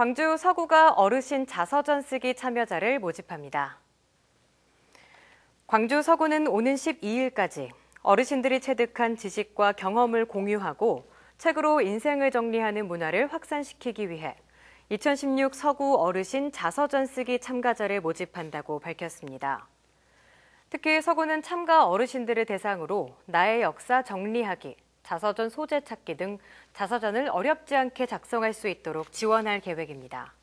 광주 서구가 어르신 자서전 쓰기 참여자를 모집합니다. 광주 서구는 오는 12일까지 어르신들이 체득한 지식과 경험을 공유하고 책으로 인생을 정리하는 문화를 확산시키기 위해 2016 서구 어르신 자서전 쓰기 참가자를 모집한다고 밝혔습니다. 특히 서구는 참가 어르신들을 대상으로 나의 역사 정리하기, 자서전 소재 찾기 등 자서전을 어렵지 않게 작성할 수 있도록 지원할 계획입니다.